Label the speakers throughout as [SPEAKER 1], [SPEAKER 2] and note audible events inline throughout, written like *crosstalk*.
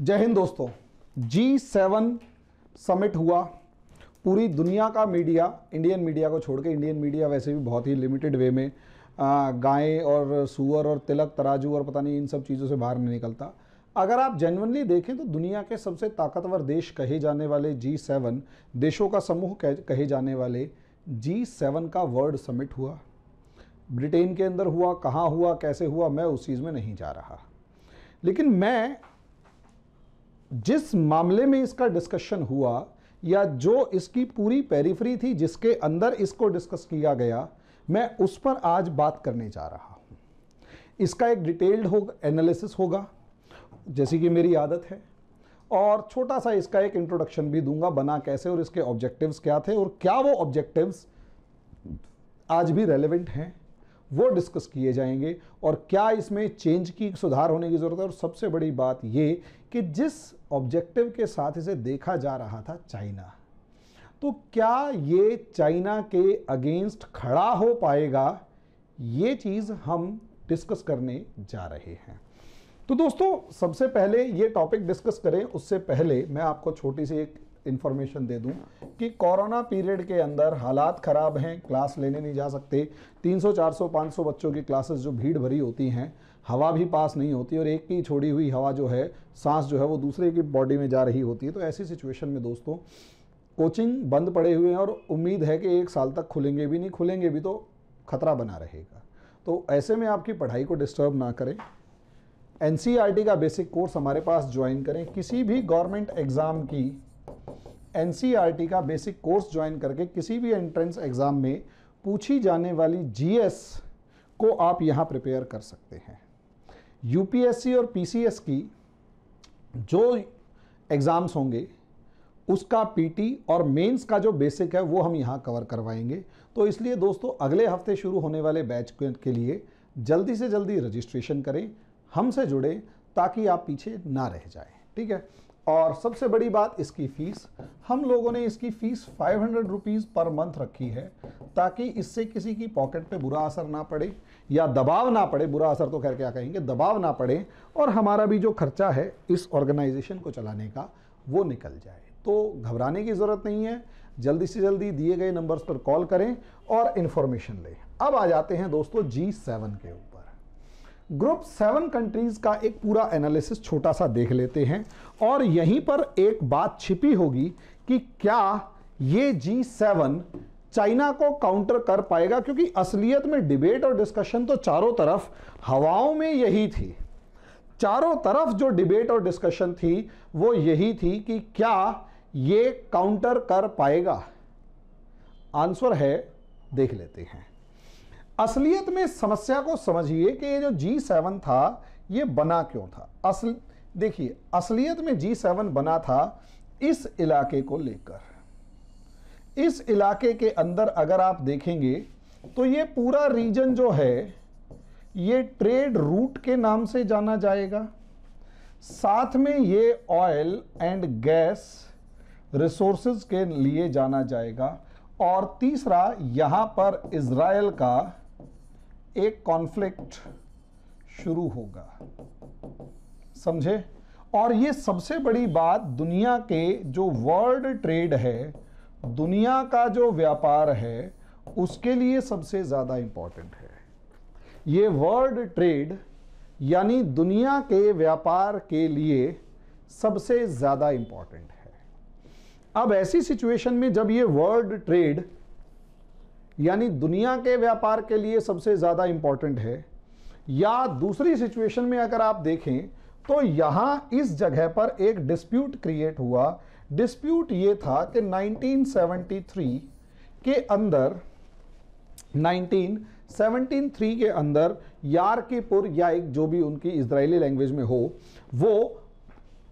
[SPEAKER 1] जय हिंद दोस्तों जी seven summit हुआ पूरी दुनिया का मीडिया इंडियन मीडिया को छोड़ के इंडियन मीडिया वैसे भी बहुत ही लिमिटेड वे में गायें और सुअर और तिलक तराजू और पता नहीं इन सब चीज़ों से बाहर नहीं निकलता अगर आप जेनवनली देखें तो दुनिया के सबसे ताकतवर देश कहे जाने वाले जी सेवन देशों का समूह कहे जाने वाले जी सेवन का वर्ल्ड समिट हुआ ब्रिटेन के अंदर हुआ कहाँ हुआ कैसे हुआ मैं उस चीज़ में नहीं जा रहा लेकिन मैं जिस मामले में इसका डिस्कशन हुआ या जो इसकी पूरी पेरीफ्री थी जिसके अंदर इसको डिस्कस किया गया मैं उस पर आज बात करने जा रहा हूँ इसका एक डिटेल्ड होगा एनालिसिस होगा जैसी कि मेरी आदत है और छोटा सा इसका एक इंट्रोडक्शन भी दूंगा बना कैसे और इसके ऑब्जेक्टिव्स क्या थे और क्या वो ऑब्जेक्टिव्स आज भी रेलेवेंट हैं वो डिस्कस किए जाएंगे और क्या इसमें चेंज की सुधार होने की ज़रूरत है और सबसे बड़ी बात ये कि जिस ऑब्जेक्टिव के साथ इसे देखा जा रहा था चाइना तो क्या ये चाइना के अगेंस्ट खड़ा हो पाएगा ये चीज़ हम डिस्कस करने जा रहे हैं तो दोस्तों सबसे पहले ये टॉपिक डिस्कस करें उससे पहले मैं आपको छोटी सी एक इन्फॉर्मेशन दे दूं कि कोरोना पीरियड के अंदर हालात ख़राब हैं क्लास लेने नहीं जा सकते 300 400 500 बच्चों की क्लासेस जो भीड़ भरी होती हैं हवा भी पास नहीं होती और एक की छोड़ी हुई हवा जो है सांस जो है वो दूसरे की बॉडी में जा रही होती है तो ऐसी सिचुएशन में दोस्तों कोचिंग बंद पड़े हुए हैं और उम्मीद है कि एक साल तक खुलेंगे भी नहीं खुलेंगे भी तो खतरा बना रहेगा तो ऐसे में आपकी पढ़ाई को डिस्टर्ब ना करें एन e का बेसिक कोर्स हमारे पास ज्वाइन करें किसी भी गवर्नमेंट एग्ज़ाम की एन e का बेसिक कोर्स ज्वाइन करके किसी भी एंट्रेंस एग्ज़ाम में पूछी जाने वाली जी को आप यहाँ प्रिपेयर कर सकते हैं यू और पी की जो एग्ज़ाम्स होंगे उसका पीटी और मेंस का जो बेसिक है वो हम यहाँ कवर करवाएंगे तो इसलिए दोस्तों अगले हफ्ते शुरू होने वाले बैच के लिए जल्दी से जल्दी रजिस्ट्रेशन करें हमसे जुड़ें ताकि आप पीछे ना रह जाएं ठीक है और सबसे बड़ी बात इसकी फ़ीस हम लोगों ने इसकी fees five hundred rupees per month रखी है ताकि इससे किसी की पॉकेट पे बुरा असर ना पड़े या दबाव ना पड़े बुरा असर तो खैर क्या कहेंगे दबाव ना पड़े और हमारा भी जो खर्चा है इस ऑर्गेनाइजेशन को चलाने का वो निकल जाए तो घबराने की ज़रूरत नहीं है जल्दी से जल्दी दिए गए नंबर्स पर कॉल करें और इन्फॉर्मेशन लें अब आ जाते हैं दोस्तों जी सेवन के ऊपर ग्रुप सेवन कंट्रीज़ का एक पूरा एनालिसिस छोटा सा देख लेते हैं और यहीं पर एक बात छिपी होगी कि क्या ये जी सेवन चाइना को काउंटर कर पाएगा क्योंकि असलियत में डिबेट और डिस्कशन तो चारों तरफ हवाओं में यही थी चारों तरफ जो डिबेट और डिस्कशन थी वो यही थी कि क्या ये काउंटर कर पाएगा आंसर है देख लेते हैं असलियत में समस्या को समझिए कि ये जो जी सेवन था ये बना क्यों था असल देखिए असलियत में जी सेवन बना था इस इलाके को लेकर इस इलाके के अंदर अगर आप देखेंगे तो ये पूरा रीजन जो है ये ट्रेड रूट के नाम से जाना जाएगा साथ में ये ऑयल एंड गैस रिसोर्सेज के लिए जाना जाएगा और तीसरा यहाँ पर इसराइल का एक कॉन्फ्लिक्ट शुरू होगा समझे और ये सबसे बड़ी बात दुनिया के जो वर्ल्ड ट्रेड है दुनिया का जो व्यापार है उसके लिए सबसे ज़्यादा इंपॉर्टेंट है ये वर्ल्ड ट्रेड यानी दुनिया के व्यापार के लिए सबसे ज़्यादा इंपॉर्टेंट है अब ऐसी सिचुएशन में जब ये वर्ल्ड ट्रेड यानी दुनिया के व्यापार के लिए सबसे ज़्यादा इम्पॉर्टेंट है या दूसरी सिचुएशन में अगर आप देखें तो यहाँ इस जगह पर एक डिस्प्यूट क्रिएट हुआ डिस्प्यूट ये था कि 1973 के अंदर 1973 के अंदर यार पुर या एक जो भी उनकी इसराइली लैंग्वेज में हो वो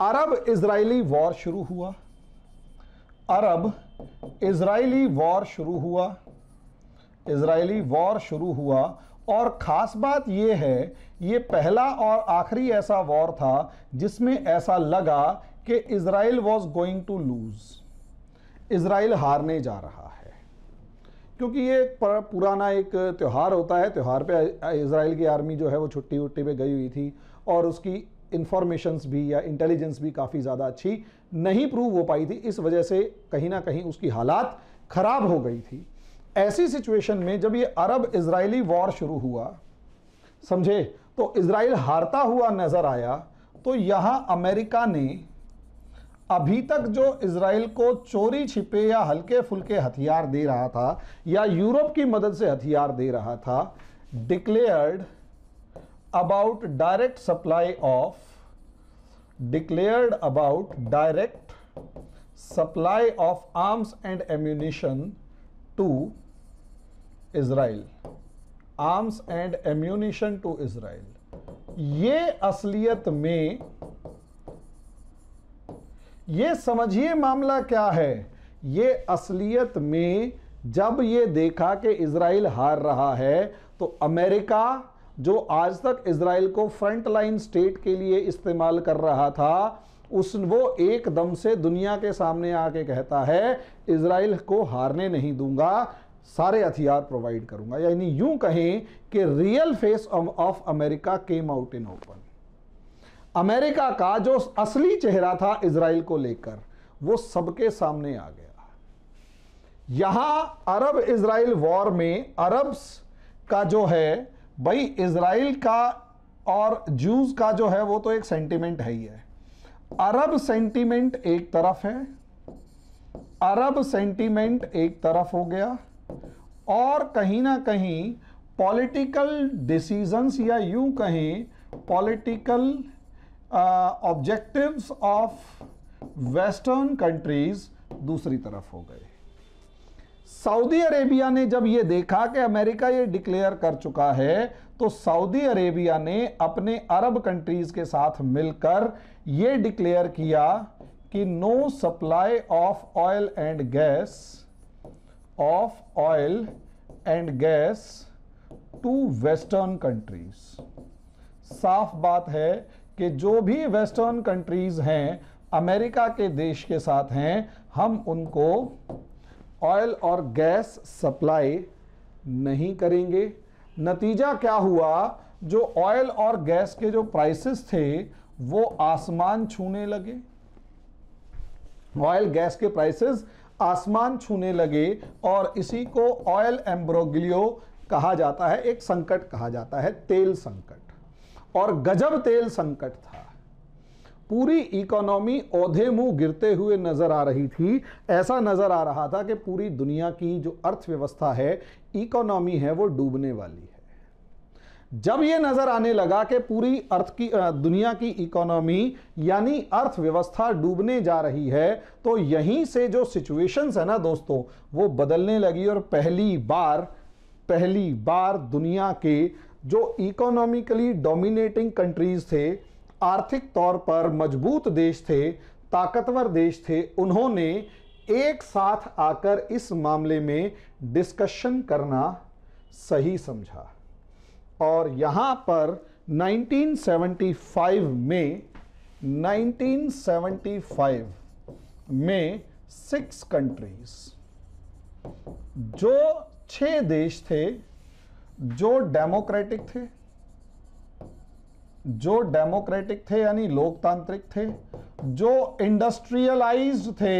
[SPEAKER 1] अरब इसराइली वॉर शुरू हुआ अरब इसराइली वॉर शुरू हुआ इसराइली वॉर शुरू हुआ और ख़ास बात यह है ये पहला और आखिरी ऐसा वॉर था जिसमें ऐसा लगा कि Israel was going to lose Israel हारने जा रहा है क्योंकि ये पुराना एक त्यौहार होता है त्यौहार पे इसराइल की आर्मी जो है वो छुट्टी वुट्टी पे गई हुई थी और उसकी इन्फॉर्मेशंस भी या इंटेलिजेंस भी काफ़ी ज़्यादा अच्छी नहीं प्रूव हो पाई थी इस वजह से कहीं ना कहीं उसकी हालात ख़राब हो गई थी ऐसी सिचुएशन में जब ये अरब इसराइली वॉर शुरू हुआ समझे तो इसराइल हारता हुआ नज़र आया तो यहां अमेरिका ने अभी तक जो इसराइल को चोरी छिपे या हल्के फुल्के हथियार दे रहा था या यूरोप की मदद से हथियार दे रहा था declared about direct supply of declared about direct supply of arms and ammunition to Israel arms and ammunition to Israel ये असलियत में ये समझिए मामला क्या है ये असलियत में जब ये देखा कि इसराइल हार रहा है तो अमेरिका जो आज तक इसराइल को फ्रंट लाइन स्टेट के लिए इस्तेमाल कर रहा था उस वो एकदम से दुनिया के सामने आके कहता है इसराइल को हारने नहीं दूंगा सारे हथियार प्रोवाइड करूंगा यानी यूं कहें कि real face of America came out in open America का जो असली चेहरा था इसराइल को लेकर वो सबके सामने आ गया यहां अरब इसराइल वॉर में अरब्स का जो है भाई इसराइल का और जूस का जो है वो तो एक सेंटीमेंट है ही है अरब सेंटीमेंट एक तरफ है अरब सेंटीमेंट एक तरफ हो गया और कहीं ना कहीं पॉलिटिकल डिसीजंस या यूं कहें political objectives of western countries दूसरी तरफ हो गए सऊदी अरेबिया ने जब ये देखा कि अमेरिका ये डिक्लेयर कर चुका है तो सऊदी अरेबिया ने अपने अरब कंट्रीज के साथ मिलकर ये डिक्लेयर किया कि no supply of oil and gas of oil and gas to western countries साफ बात है कि जो भी वेस्टर्न कंट्रीज हैं अमेरिका के देश के साथ हैं हम उनको ऑयल और गैस सप्लाई नहीं करेंगे नतीजा क्या हुआ जो ऑयल और गैस के जो प्राइसेस थे वो आसमान छूने लगे ऑयल गैस के प्राइसेस आसमान छूने लगे और इसी को ऑयल एम्ब्रोग्लियो कहा जाता है एक संकट कहा जाता है तेल संकट और गजब तेल संकट था पूरी इकोनॉमी औधे मुंह गिरते हुए नज़र आ रही थी ऐसा नज़र आ रहा था कि पूरी दुनिया की जो अर्थव्यवस्था है इकोनॉमी है वो डूबने वाली है जब ये नजर आने लगा कि पूरी अर्थ की दुनिया की इकोनॉमी यानी अर्थव्यवस्था डूबने जा रही है तो यहीं से जो सिचुएशंस है ना दोस्तों वो बदलने लगी और पहली बार पहली बार दुनिया के जो इकोनॉमिकली डोमिनेटिंग कंट्रीज थे आर्थिक तौर पर मजबूत देश थे ताकतवर देश थे उन्होंने एक साथ आकर इस मामले में डिस्कशन करना सही समझा और यहां पर 1975 में 1975 में सिक्स कंट्रीज जो छह देश थे जो डेमोक्रेटिक थे जो डेमोक्रेटिक थे यानी लोकतांत्रिक थे जो इंडस्ट्रियलाइज थे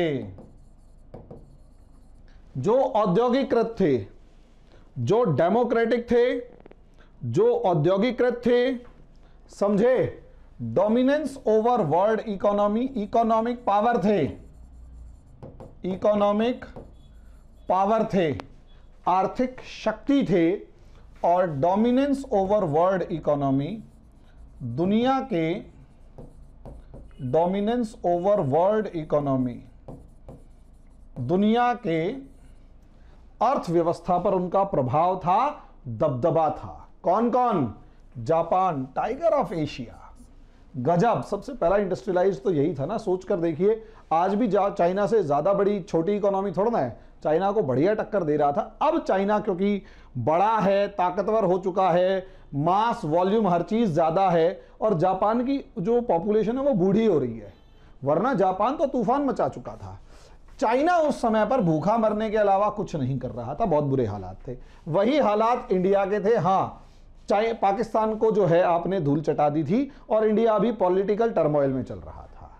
[SPEAKER 1] जो औद्योगिकृत थे जो डेमोक्रेटिक थे जो औद्योगिकृत थे समझे dominance over world economy economic power थे इकोनॉमिक पावर थे आर्थिक शक्ति थे और डोमिनेंस ओवर वर्ल्ड इकोनॉमी दुनिया के डोमिनेंस ओवर वर्ल्ड इकोनॉमी दुनिया के अर्थव्यवस्था पर उनका प्रभाव था दबदबा था कौन कौन जापान टाइगर ऑफ एशिया गजब सबसे पहला इंडस्ट्रियलाइज तो यही था ना सोच कर देखिए आज भी चाइना से ज़्यादा बड़ी छोटी इकोनॉमी थोड़ा ना है चाइना को बढ़िया टक्कर दे रहा था अब चाइना क्योंकि बड़ा है ताकतवर हो चुका है मास वॉल्यूम हर चीज़ ज़्यादा है और जापान की जो पॉपुलेशन है वो बूढ़ी हो रही है वरना जापान तो तूफान मचा चुका था चाइना उस समय पर भूखा मरने के अलावा कुछ नहीं कर रहा था बहुत बुरे हालात थे वही हालात इंडिया के थे हाँ चाहे पाकिस्तान को जो है आपने धूल चटा दी थी और इंडिया अभी पॉलिटिकल टर्मोइल में चल रहा था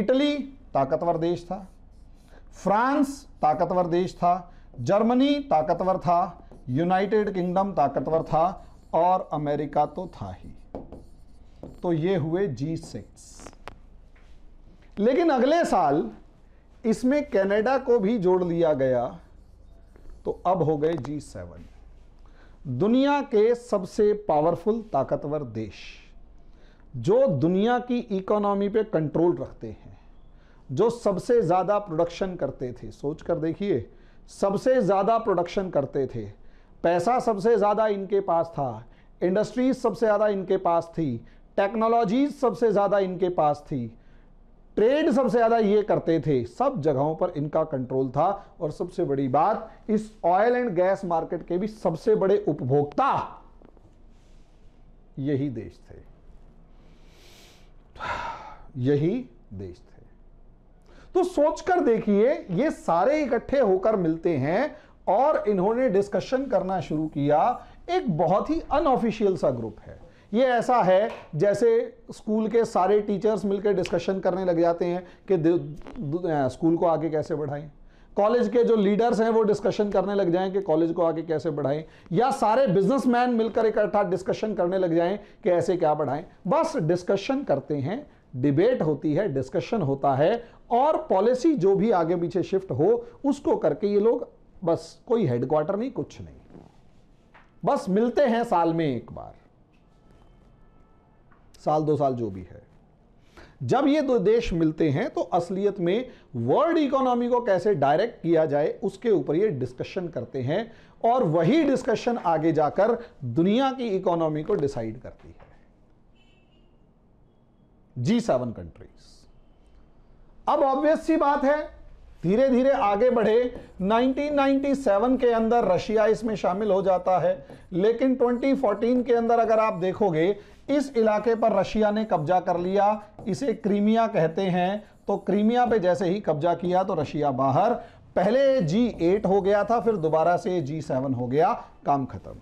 [SPEAKER 1] इटली ताकतवर देश था फ्रांस ताकतवर देश था जर्मनी ताकतवर था यूनाइटेड किंगडम ताकतवर था और अमेरिका तो था ही तो ये हुए जी सिक्स लेकिन अगले साल इसमें कनाडा को भी जोड़ लिया गया तो अब हो गए जी सेवन दुनिया के सबसे पावरफुल ताकतवर देश जो दुनिया की इकोनॉमी पे कंट्रोल रखते हैं जो सबसे ज़्यादा प्रोडक्शन करते थे सोच कर देखिए सबसे ज़्यादा प्रोडक्शन करते थे पैसा सबसे ज़्यादा इनके पास था इंडस्ट्रीज सबसे ज़्यादा इनके पास थी टेक्नोलॉजीज सबसे ज़्यादा इनके पास थी ट्रेड सबसे ज़्यादा ये करते थे सब जगहों पर इनका कंट्रोल था और सबसे बड़ी बात इस ऑयल एंड गैस मार्केट के भी सबसे बड़े उपभोक्ता यही देश थे यही देश थे तो सोचकर देखिए ये सारे इकट्ठे होकर मिलते हैं और इन्होंने डिस्कशन करना शुरू किया एक बहुत ही अनऑफिशियल सा ग्रुप है ये ऐसा है जैसे स्कूल के सारे टीचर्स मिलकर डिस्कशन करने लग जाते हैं कि स्कूल को आगे कैसे बढ़ाएं कॉलेज के जो लीडर्स हैं वो डिस्कशन करने लग जाएं कि कॉलेज को आगे कैसे बढ़ाएं या सारे बिजनेसमैन मिलकर इकट्ठा डिस्कशन करने लग जाएं कि ऐसे क्या बढ़ाएं बस डिस्कशन करते हैं डिबेट होती है डिस्कशन होता है और पॉलिसी जो भी आगे पीछे शिफ्ट हो उसको करके ये लोग बस कोई हेडक्वार्टर नहीं कुछ नहीं बस मिलते हैं साल में एक बार साल दो साल जो भी है जब ये दो देश मिलते हैं तो असलियत में वर्ल्ड इकोनॉमी को कैसे डायरेक्ट किया जाए उसके ऊपर ये डिस्कशन करते हैं और वही डिस्कशन आगे जाकर दुनिया की इकोनॉमी को डिसाइड करती है जी सेवन कंट्रीज अब ऑब्वियस सी बात है धीरे धीरे आगे बढ़े 1997 के अंदर रशिया इसमें शामिल हो जाता है लेकिन 2014 के अंदर अगर आप देखोगे इस इलाके पर रशिया ने कब्जा कर लिया इसे क्रीमिया कहते हैं तो क्रीमिया पे जैसे ही कब्जा किया तो रशिया बाहर पहले जी एट हो गया था फिर दोबारा से जी सेवन हो गया काम खत्म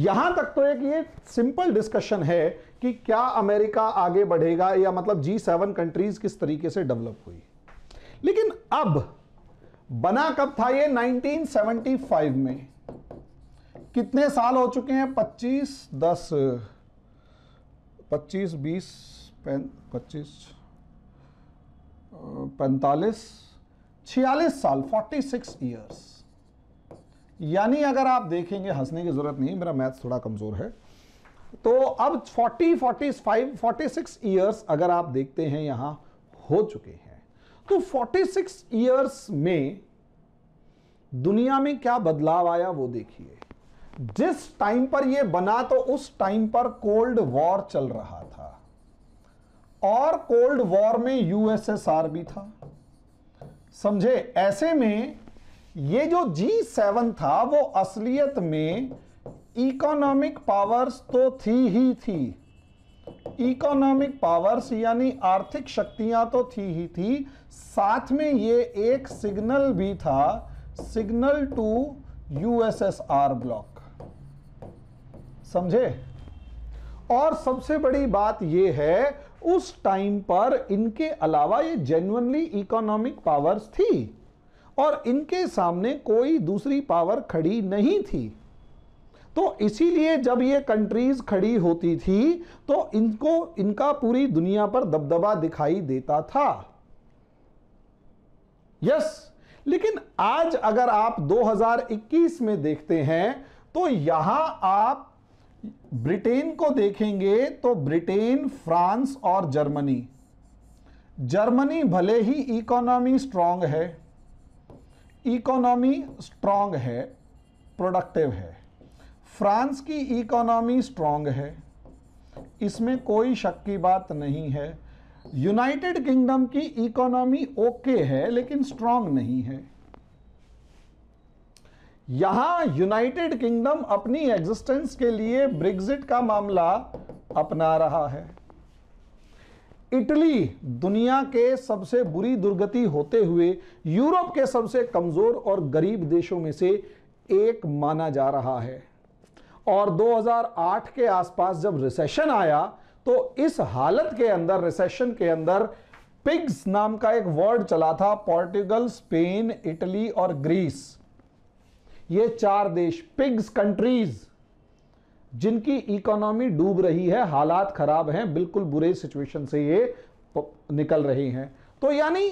[SPEAKER 1] यहां तक तो एक ये सिंपल डिस्कशन है कि क्या अमेरिका आगे बढ़ेगा या मतलब जी सेवन कंट्रीज किस तरीके से डेवलप हुई लेकिन अब बना कब था ये 1975 में कितने साल हो चुके हैं 25 दस 25 पैं पच्चीस पैंतालीस छियालीस साल 46 सिक्स ईयर्स यानी अगर आप देखेंगे हंसने की ज़रूरत नहीं मेरा मैथ थोड़ा कमज़ोर है तो अब 40 45 46 ईयर्स अगर आप देखते हैं यहां हो चुके हैं तो 46 इयर्स में दुनिया में क्या बदलाव आया वो देखिए जिस टाइम पर यह बना तो उस टाइम पर कोल्ड वॉर चल रहा था और कोल्ड वॉर में यूएसएसआर भी था समझे ऐसे में ये जो जी सेवन था वो असलियत में इकोनॉमिक पावर्स तो थी ही थी इकोनॉमिक पावर्स यानी आर्थिक शक्तियां तो थी ही थी साथ में ये एक सिग्नल भी था सिग्नल टू यूएसएसआर ब्लॉक समझे और सबसे बड़ी बात यह है उस टाइम पर इनके अलावा ये जेन्युनली इकोनॉमिक पावर्स थी और इनके सामने कोई दूसरी पावर खड़ी नहीं थी तो इसीलिए जब ये कंट्रीज खड़ी होती थी तो इनको इनका पूरी दुनिया पर दबदबा दिखाई देता था यस लेकिन आज अगर आप 2021 में देखते हैं तो यहां आप ब्रिटेन को देखेंगे तो ब्रिटेन फ्रांस और जर्मनी जर्मनी भले ही इकोनॉमी स्ट्रांग है इकोनॉमी स्ट्रांग है प्रोडक्टिव है फ्रांस की इकोनॉमी स्ट्रांग है इसमें कोई शक की बात नहीं है यूनाइटेड किंगडम की इकोनॉमी ओके है लेकिन स्ट्रांग नहीं है यहां यूनाइटेड किंगडम अपनी एग्जिस्टेंस के लिए ब्रिग्जिट का मामला अपना रहा है इटली दुनिया के सबसे बुरी दुर्गति होते हुए यूरोप के सबसे कमजोर और गरीब देशों में से एक माना जा रहा है और 2008 के आसपास जब रिसेशन आया तो इस हालत के अंदर रिसेशन के अंदर पिग्स नाम का एक वर्ड चला था पोर्टुगल स्पेन इटली और ग्रीस ये चार देश पिग्स कंट्रीज जिनकी इकोनॉमी डूब रही है हालात खराब हैं बिल्कुल बुरे सिचुएशन से ये निकल रही हैं तो यानी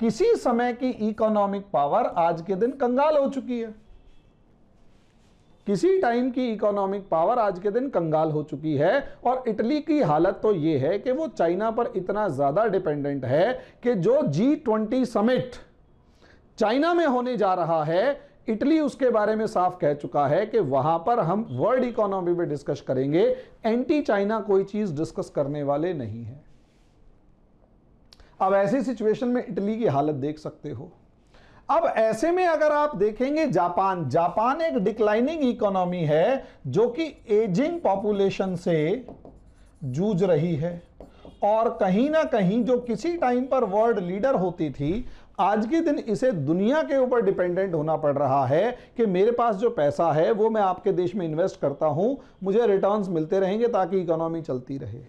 [SPEAKER 1] किसी समय की इकोनॉमिक पावर आज के दिन कंगाल हो चुकी है किसी टाइम की इकोनॉमिक पावर आज के दिन कंगाल हो चुकी है और इटली की हालत तो ये है कि वो चाइना पर इतना ज़्यादा डिपेंडेंट है कि जो जी ट्वेंटी समिट चाइना में होने जा रहा है इटली उसके बारे में साफ कह चुका है कि वहां पर हम वर्ल्ड इकोनॉमी में डिस्कस करेंगे एंटी चाइना कोई चीज डिस्कस करने वाले नहीं है अब ऐसी सिचुएशन में इटली की हालत देख सकते हो अब ऐसे में अगर आप देखेंगे जापान जापान एक डिक्लाइनिंग इकोनॉमी है जो कि एजिंग पॉपुलेशन से जूझ रही है और कहीं ना कहीं जो किसी टाइम पर वर्ल्ड लीडर होती थी आज के दिन इसे दुनिया के ऊपर डिपेंडेंट होना पड़ रहा है कि मेरे पास जो पैसा है वो मैं आपके देश में इन्वेस्ट करता हूं मुझे रिटर्न्स मिलते रहेंगे ताकि इकोनॉमी चलती रहे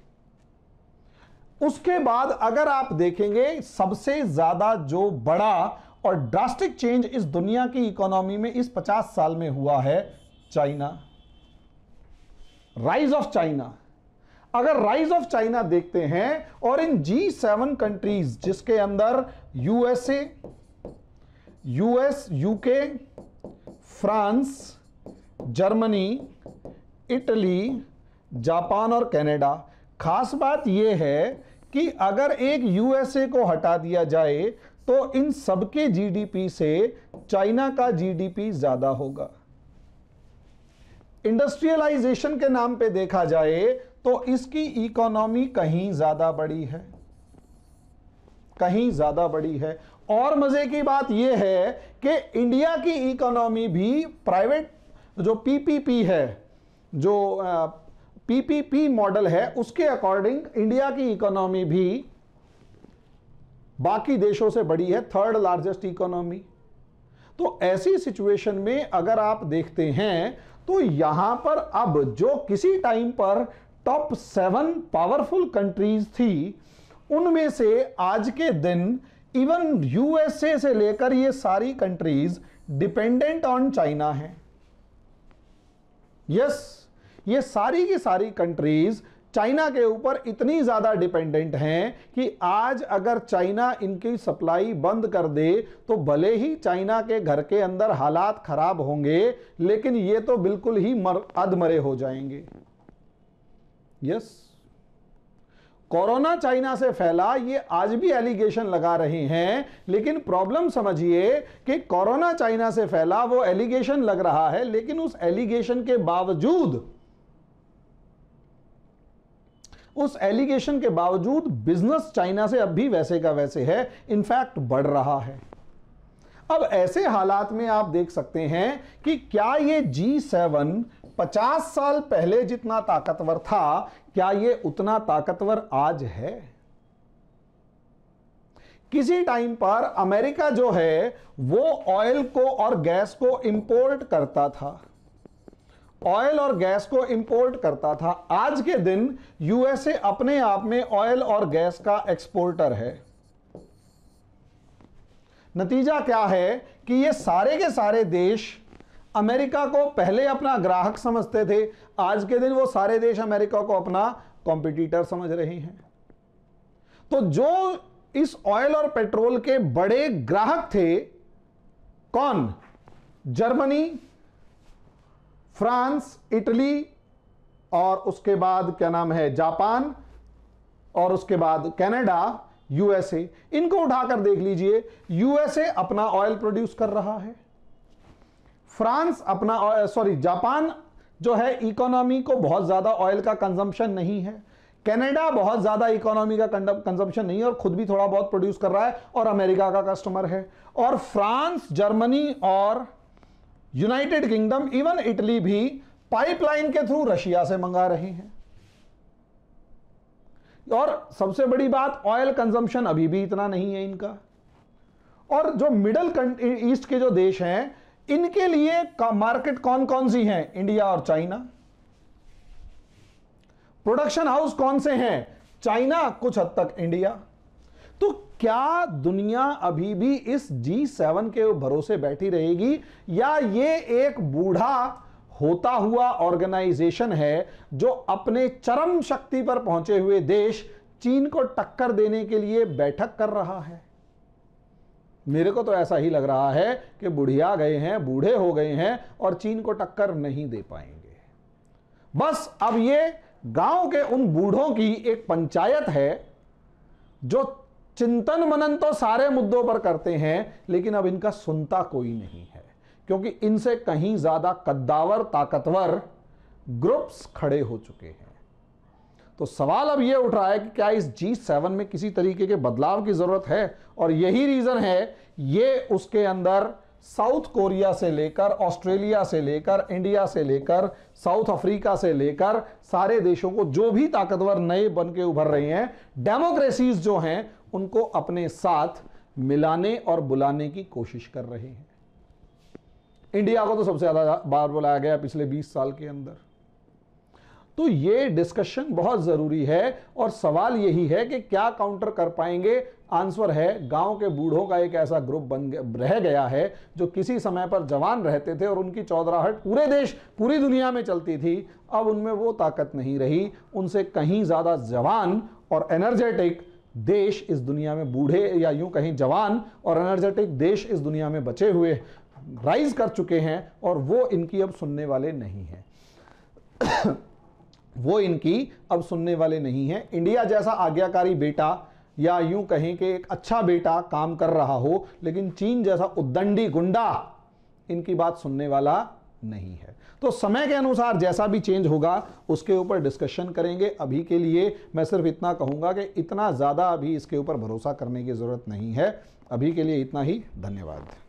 [SPEAKER 1] उसके बाद अगर आप देखेंगे सबसे ज्यादा जो बड़ा और ड्रास्टिक चेंज इस दुनिया की इकोनॉमी में इस 50 साल में हुआ है चाइना राइज ऑफ चाइना अगर राइज ऑफ चाइना देखते हैं और इन जी सेवन कंट्रीज जिसके अंदर USA US UK France Germany Italy Japan और कनाडा खास बात यह है कि अगर एक यूएसए को हटा दिया जाए तो इन सबके जीडीपी से चाइना का जीडीपी ज्यादा होगा इंडस्ट्रियलाइजेशन के नाम पे देखा जाए तो इसकी इकोनॉमी कहीं ज्यादा बड़ी है कहीं ज्यादा बड़ी है और मजे की बात यह है कि इंडिया की इकोनॉमी भी प्राइवेट जो पीपीपी है जो पीपीपी मॉडल है उसके अकॉर्डिंग इंडिया की इकोनॉमी भी बाकी देशों से बड़ी है थर्ड लार्जेस्ट इकोनॉमी तो ऐसी सिचुएशन में अगर आप देखते हैं तो यहां पर अब जो किसी टाइम पर टॉप सेवन पावरफुल कंट्रीज थी उनमें से आज के दिन इवन यूएसए से लेकर ये सारी कंट्रीज डिपेंडेंट ऑन चाइना हैं यस yes, ये सारी की सारी कंट्रीज चाइना के ऊपर इतनी ज़्यादा डिपेंडेंट हैं कि आज अगर चाइना इनकी सप्लाई बंद कर दे तो भले ही चाइना के घर के अंदर हालात खराब होंगे लेकिन ये तो बिल्कुल ही मर अधमरे हो जाएंगे यस कोरोना चाइना से फैला ये आज भी एलिगेशन लगा रहे हैं लेकिन प्रॉब्लम समझिए कि कोरोना चाइना से फैला वो एलिगेशन लग रहा है लेकिन उस एलिगेशन के बावजूद उस एलिगेशन के बावजूद बिजनेस चाइना से अब भी वैसे का वैसे है इनफैक्ट बढ़ रहा है अब ऐसे हालात में आप देख सकते हैं कि क्या ये जी सेवन पचास साल पहले जितना ताकतवर था क्या ये उतना ताकतवर आज है किसी टाइम पर अमेरिका जो है वो ऑयल को और गैस को इंपोर्ट करता था ऑयल और गैस को इंपोर्ट करता था आज के दिन यूएसए अपने आप में ऑयल और गैस का एक्सपोर्टर है नतीजा क्या है कि ये सारे के सारे देश अमेरिका को पहले अपना ग्राहक समझते थे आज के दिन वो सारे देश अमेरिका को अपना कॉम्पिटिटर समझ रहे हैं तो जो इस ऑयल और पेट्रोल के बड़े ग्राहक थे कौन जर्मनी फ्रांस इटली और उसके बाद क्या नाम है जापान और उसके बाद कनाडा यूएसए इनको उठाकर देख लीजिए यूएसए अपना ऑयल प्रोड्यूस कर रहा है फ्रांस अपना सॉरी जापान जो है इकोनॉमी को बहुत ज़्यादा ऑयल का कंजम्पशन नहीं है कनाडा बहुत ज़्यादा इकोनॉमी का कंजम्पशन नहीं है और खुद भी थोड़ा बहुत प्रोड्यूस कर रहा है और अमेरिका का कस्टमर है और फ्रांस जर्मनी और यूनाइटेड किंगडम इवन इटली भी पाइपलाइन के थ्रू रशिया से मंगा रही है और सबसे बड़ी बात ऑयल कंजम्पशन अभी भी इतना नहीं है इनका और जो मिडल ईस्ट के जो देश हैं इनके लिए का मार्केट कौन कौन सी हैं इंडिया और चाइना प्रोडक्शन हाउस कौन से हैं चाइना कुछ हद तक इंडिया तो क्या दुनिया अभी भी इस जी सेवन के भरोसे बैठी रहेगी या ये एक बूढ़ा होता हुआ ऑर्गेनाइजेशन है जो अपने चरम शक्ति पर पहुंचे हुए देश चीन को टक्कर देने के लिए बैठक कर रहा है मेरे को तो ऐसा ही लग रहा है कि बुढ़िया गए हैं बूढ़े हो गए हैं और चीन को टक्कर नहीं दे पाएंगे बस अब ये गांव के उन बूढ़ों की एक पंचायत है जो चिंतन मनन तो सारे मुद्दों पर करते हैं लेकिन अब इनका सुनता कोई नहीं है क्योंकि इनसे कहीं ज्यादा कद्दावर ताकतवर ग्रुप्स खड़े हो चुके हैं तो सवाल अब यह उठ रहा है कि क्या इस जी सेवन में किसी तरीके के बदलाव की जरूरत है और यही रीजन है ये उसके अंदर साउथ कोरिया से लेकर ऑस्ट्रेलिया से लेकर इंडिया से लेकर साउथ अफ्रीका से लेकर सारे देशों को जो भी ताकतवर नए बन के उभर रहे हैं डेमोक्रेसीज जो हैं उनको अपने साथ मिलाने और बुलाने की कोशिश कर रहे हैं इंडिया को तो सबसे ज़्यादा बार बुलाया गया पिछले 20 साल के अंदर तो ये डिस्कशन बहुत ज़रूरी है और सवाल यही है कि क्या काउंटर कर पाएंगे आंसर है गांव के बूढ़ों का एक ऐसा ग्रुप बन रह गया है जो किसी समय पर जवान रहते थे और उनकी चौधराहट पूरे देश पूरी दुनिया में चलती थी अब उनमें वो ताकत नहीं रही उनसे कहीं ज़्यादा जवान और एनर्जेटिक देश इस दुनिया में बूढ़े या यूं कहीं जवान और एनर्जेटिक देश इस दुनिया में बचे हुए राइज कर चुके हैं और वो इनकी अब सुनने वाले नहीं हैं *coughs* वो इनकी अब सुनने वाले नहीं हैं इंडिया जैसा आज्ञाकारी बेटा या यूं कहें कि एक अच्छा बेटा काम कर रहा हो लेकिन चीन जैसा उद्दंडी गुंडा इनकी बात सुनने वाला नहीं है तो समय के अनुसार जैसा भी चेंज होगा उसके ऊपर डिस्कशन करेंगे अभी के लिए मैं सिर्फ इतना कहूँगा कि इतना ज़्यादा अभी इसके ऊपर भरोसा करने की ज़रूरत नहीं है अभी के लिए इतना ही धन्यवाद